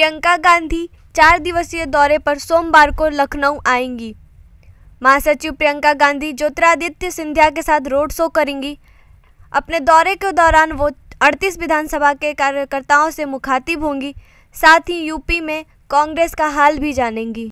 प्रियंका गांधी चार दिवसीय दौरे पर सोमवार को लखनऊ आएंगी महासचिव प्रियंका गांधी ज्योतिरादित्य सिंधिया के साथ रोड शो करेंगी अपने दौरे के दौरान वो 38 विधानसभा के कार्यकर्ताओं से मुखातिब होंगी साथ ही यूपी में कांग्रेस का हाल भी जानेंगी